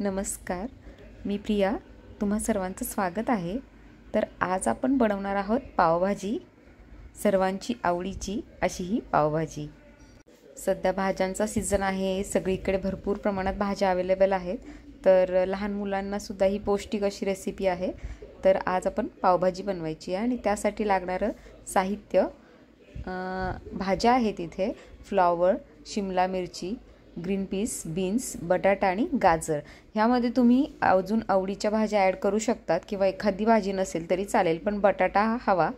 नमस्कार मी प्रिया तुम्हा सर्वांचं स्वागत आहे तर आज आपण बनवणार आहोत पावभाजी सर्वांची आवडीची अशी ही पावभाजी सध्या भाज्यांचा सीझन आहे सगळीकडे भरपूर प्रमाणात भाज्या अवेलेबल आहेत तर लहान मुलांनासुद्धा ही पौष्टिक अशी रेसिपी आहे तर आज आपण पावभाजी बनवायची आहे आणि त्यासाठी लागणारं साहित्य भाज्या आहेत इथे फ्लॉवर शिमला मिरची ग्रीन पीस बीन्स बटाटा आणि गाजर ह्यामध्ये तुम्ही अजून आवडीच्या भाज्या ॲड करू शकतात किंवा एखादी भाजी नसेल तरी चालेल पण बटाटा हा हवा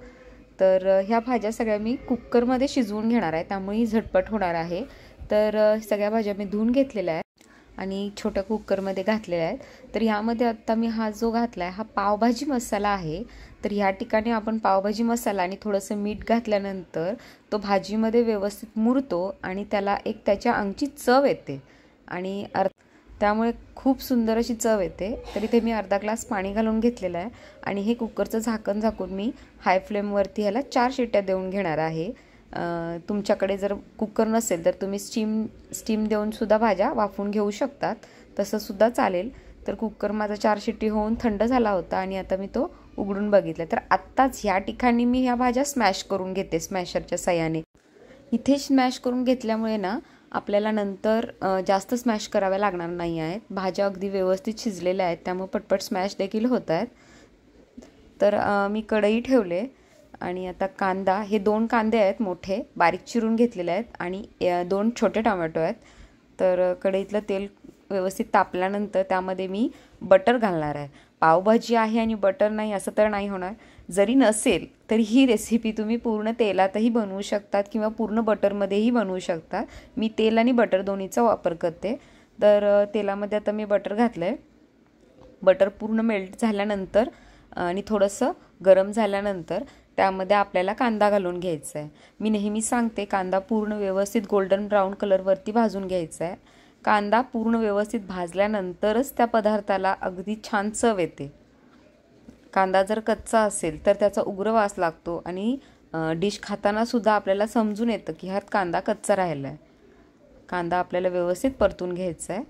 तर ह्या भाज्या सगळ्या मी कुकरमध्ये शिजवून घेणार आहे त्यामुळे झटपट होणार आहे तर सगळ्या भाज्या मी धुवून घेतलेल्या आहेत आणि छोट्या कुकरमध्ये घातलेल्या आहेत तर ह्यामध्ये आत्ता मी हा जो घातला आहे हा पावभाजी मसाला आहे तर ह्या ठिकाणी आपण पावभाजी मसाला आणि थोडंसं मीठ घातल्यानंतर तो भाजीमध्ये व्यवस्थित मुरतो आणि त्याला एक त्याच्या अंगची चव येते आणि अर्थ त्यामुळे खूप सुंदर अशी चव येते तर इथे मी अर्धा ग्लास पाणी घालून घेतलेलं आहे आणि हे कुकरचं झाकण झाकून मी हाय फ्लेमवरती ह्याला चार शिट्ट्या देऊन घेणार आहे तुमच्याकडे जर कुकर नसेल तर तुम्ही स्टीम स्टीम देऊनसुद्धा भाज्या वाफून घेऊ शकतात तसंसुद्धा चालेल तर कुकर माझा चार शिट्टी होऊन थंड झाला होता आणि आता मी तो उघडून बघितलं तर आत्ताच ह्या ठिकाणी मी ह्या भाज्या स्मॅश करून घेते स्मॅशरच्या सह्याने इथे स्मॅश करून घेतल्यामुळे ना आपल्याला नंतर जास्त स्मॅश कराव्या लागणार नाही आहेत भाज्या अगदी व्यवस्थित शिजलेल्या आहेत त्यामुळे पटपट स्मॅश देखील होत आहेत तर मी कढई ठेवले आणि आता कांदा हे दोन कांदे आहेत मोठे बारीक चिरून घेतलेले आहेत आणि दोन छोटे टोमॅटो आहेत तर कढईतलं तेल व्यवस्थित तापल्यानंतर त्यामध्ये मी बटर घालणार आहे पावभाजी आहे आणि बटर नाही असं तर नाही होणार जरी नसेल तरी ही रेसिपी तुम्ही पूर्ण तेलातही बनवू शकतात किंवा पूर्ण बटरमध्येही बनवू शकतात मी तेल आणि बटर दोन्हीचा वापर करते तर तेलामध्ये आता मी बटर घातलं आहे बटर पूर्ण मेल्ट झाल्यानंतर आणि थोडंसं गरम झाल्यानंतर त्यामध्ये आपल्याला कांदा घालून घ्यायचा आहे मी नेहमी सांगते कांदा पूर्ण व्यवस्थित गोल्डन ब्राऊन कलरवरती भाजून घ्यायचा आहे कांदा पूर्ण व्यवस्थित भाजल्यानंतरच त्या पदार्थाला अगदी छान चव येते कांदा जर कच्चा असेल तर त्याचा उग्र वास लागतो आणि डिश खातानासुद्धा आपल्याला समजून येतं की ह्यात कांदा कच्चा राहिला आहे कांदा आपल्याला व्यवस्थित परतून घ्यायचा आहे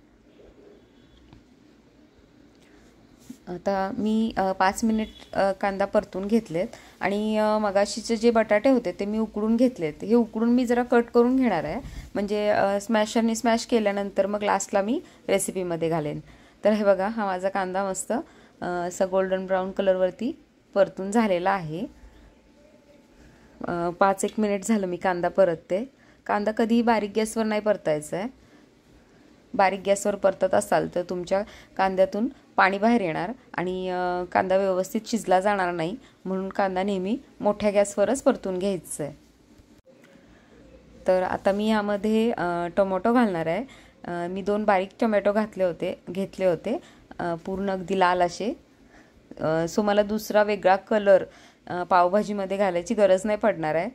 आता मी पाच मिनिट कांदा परतून घेतलेत आणि मगाशीचे जे बटाटे होते ते मी उकडून घेतलेत हे उकडून मी जरा कट करून घेणार आहे म्हणजे स्मॅशरने स्मॅश केल्यानंतर मग लास्टला मी रेसिपीमध्ये घालेन तर हे बघा हा माझा कांदा मस्त असं गोल्डन ब्राऊन कलरवरती परतून झालेला आहे पाच एक मिनिट झालं मी कांदा परतते कांदा कधीही बारीक गॅसवर नाही परतायचा आहे बारीक गॅसवर परतत असाल तर तुमच्या कांद्यातून पाणी बाहेर येणार आणि कांदा व्यवस्थित शिजला जाणार नाही म्हणून कांदा नेहमी मोठ्या गॅसवरच परतून घ्यायचं आहे तर आता मी यामध्ये टोमॅटो घालणार आहे मी दोन बारीक टोमॅटो घातले होते घेतले होते पूर्ण अगदी लाल असे सो मला दुसरा वेगळा कलर पावभाजीमध्ये घालायची गरज नाही पडणार आहे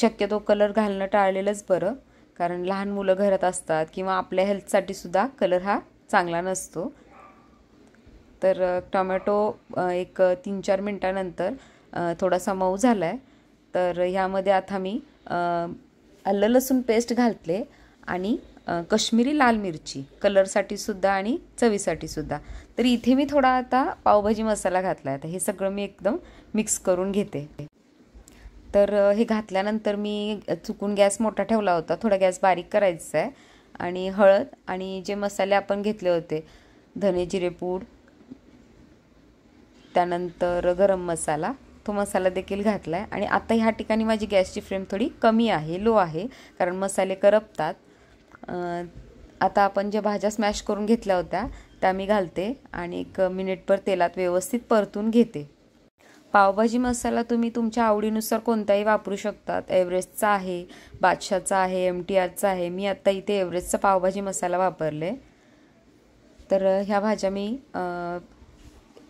शक्यतो कलर घालणं टाळलेलंच बरं कारण लहान मुलं घरात असतात किंवा आपल्या हेल्थसाठी सुद्धा कलर हा चांगला नसतो तर टोमॅटो एक तीन चार मिनटानंतर थोडासा मऊ झाला आहे तर ह्यामध्ये आता मी आलं लसूण पेस्ट घातले आणि कश्मीरी लाल मिरची कलरसाठी सुद्धा आणि चवीसाठी सुद्धा तर इथे मी थोडा आता पावभाजी मसाला घातला आहे आता हे सगळं मी एकदम मिक्स करून घेते तर हे घातल्यानंतर मी चुकून गॅस मोठा ठेवला होता थोडा गॅस बारीक करायचा आहे आणि हळद आणि जे मसाले आपण घेतले होते धने जिरेपूड त्यानंतर गरम मसाला तो मसाला देखील घातला आहे आणि आता ह्या ठिकाणी माझी गॅसची फ्रेम थोडी कमी आहे लो आहे कारण मसाले करपतात आता आपण ज्या भाज्या स्मॅश करून घेतल्या होत्या त्या मी घालते आणि एक मिनिटभर तेलात व्यवस्थित परतून घेते पावभाजी मसाला तुम्ही तुमच्या आवडीनुसार कोणताही वापरू शकतात एव्हरेस्टचा आहे बादशाचा आहे एम टी आरचा आहे मी आत्ता इथे एव्हरेस्टचा पावभाजी मसाला वापरले तर ह्या भाज्या मी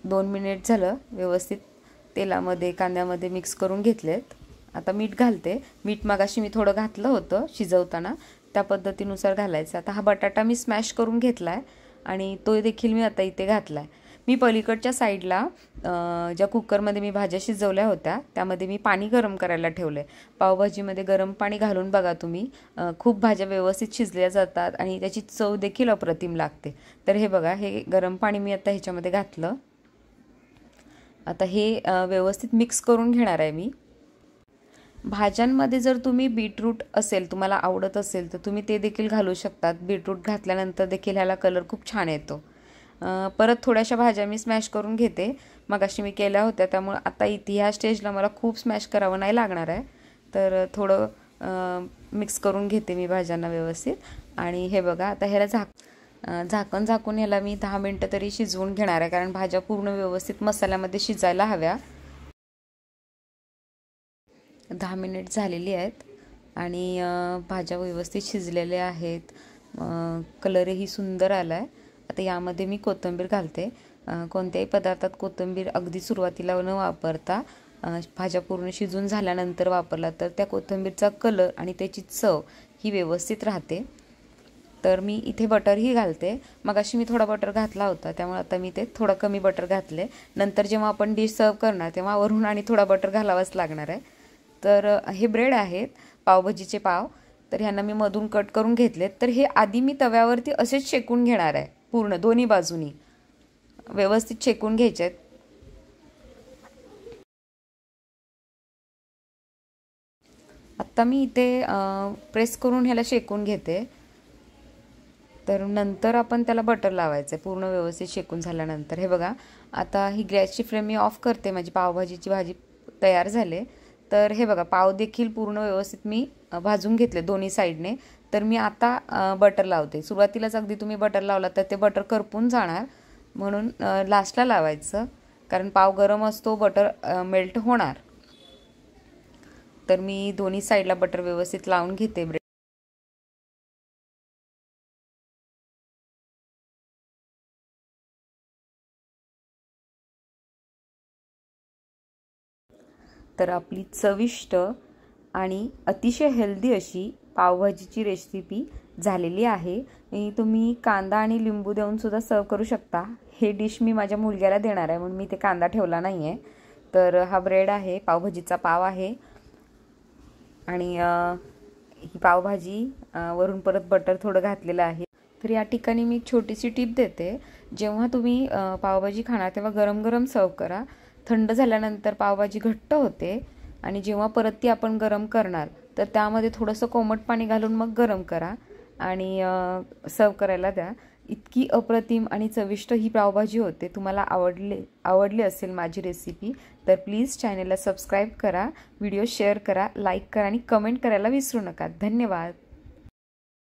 दोन मिनिट झालं व्यवस्थित तेलामध्ये कांद्यामध्ये मिक्स करून घेतलेत आता मीठ घालते मीठ मागाशी मी थोडं घातलं होतं शिजवताना त्या पद्धतीनुसार घालायचं आता हा बटाटा मी स्मॅश करून घेतला आहे आणि तो देखील मी आता इथे घातला आहे मी पलीकडच्या साईडला ज्या कुकरमध्ये मी भाज्या शिजवल्या होत्या त्यामध्ये मी पाणी गरम करायला ठेवलं आहे पावभाजीमध्ये गरम पाणी घालून बघा तुम्ही खूप भाज्या व्यवस्थित शिजल्या जातात आणि त्याची चव देखील अप्रतिम लागते तर हे बघा हे गरम पाणी मी आता ह्याच्यामध्ये घातलं आता हे व्यवस्थित मिक्स करून घेणार आहे मी भाज्यांमध्ये जर तुम्ही बीटरूट असेल तुम्हाला आवडत असेल तर तुम्ही ते देखील घालू शकतात बीटरूट घातल्यानंतर देखील ह्याला कलर खूप छान येतो परत थोड्याशा भाज्या मी स्मॅश करून घेते मग अशी मी केल्या होत्या त्यामुळं आता इथे ह्या स्टेजला मला खूप स्मॅश करावं नाही लागणार आहे तर थोडं मिक्स करून घेते मी भाज्यांना व्यवस्थित आणि हे बघा आता ह्याला झाक झाकण झाकून ह्याला मी दहा मिनटं तरी शिजवून घेणार आहे कारण भाज्या पूर्ण व्यवस्थित मसाल्यामध्ये शिजायला हव्या दहा मिनिट झालेली आहेत आणि भाज्या व्यवस्थित शिजलेल्या आहेत कलरही सुंदर आला आहे आता यामध्ये मी कोथिंबीर घालते कोणत्याही पदार्थात कोथिंबीर अगदी सुरुवातीला न वापरता भाज्या पूर्ण शिजून झाल्यानंतर वापरला तर त्या कोथिंबीरचा कलर आणि त्याची चव ही व्यवस्थित राहते तर मी इथे बटरही घालते मग अशी मी थोडा बटर घातला होता त्यामुळे आता मी ते थोडं कमी बटर घातले नंतर जेव्हा आपण डिश सर्व करणार तेव्हा वरून आणि थोडा बटर घालावाच लागणार आहे तर हे ब्रेड आहेत पावभाजीचे पाव तर ह्यांना मी मधून कट करून घेतले तर हे आधी मी तव्यावरती असेच शेकून घेणार आहे पूर्ण दोन्ही बाजूनी व्यवस्थित शेकून घ्यायचे आहेत आत्ता मी इथे प्रेस करून ह्याला शेकून घेते तर नंतर आपण त्याला बटर लावायचं आहे पूर्ण व्यवस्थित शेकून झाल्यानंतर हे बघा आता ही गॅसची फ्लेम मी ऑफ करते माझी पावभाजीची भाजी तयार झाले तर हे बघा पाव देखील पूर्ण व्यवस्थित मी भाजून घेतले दोन्ही साईडने तर मी आता बटर लावते सुरुवातीलाच अगदी तुम्ही बटर लावला तर ते बटर करपून जाणार म्हणून लास्टला लावायचं कारण पाव गरम असतो बटर मेल्ट होणार तर मी दोन्ही साईडला बटर व्यवस्थित लावून घेते ब्रेड तर आपली चविष्ट आणि अतिशय हेल्दी अशी पावभाजीची रेसिपी झालेली आहे तुम्ही कांदा आणि लिंबू देऊन सुद्धा सर्व करू शकता हे डिश मी माझ्या मुलग्याला देणार आहे म्हणून मी ते कांदा ठेवला नाही आहे तर हा ब्रेड आहे पावभाजीचा पाव आहे आणि ही पावभाजी वरून परत बटर थोडं घातलेलं आहे तर या ठिकाणी मी छोटीशी टीप देते जेव्हा तुम्ही पावभाजी खाणार तेव्हा गरम गरम सर्व करा थंड झाल्यानंतर पावभाजी घट्ट होते आणि जेव्हा परत ती आपण गरम करणार तर त्यामध्ये थोडंसं कोमट पाणी घालून मग गरम करा आणि सर्व करायला द्या इतकी अप्रतिम आणि चविष्ट ही पावभाजी होते तुम्हाला आवडले आवडले असेल माझी रेसिपी तर प्लीज चॅनलला सबस्क्राईब करा व्हिडिओ शेअर करा लाईक करा आणि कमेंट करायला विसरू नका धन्यवाद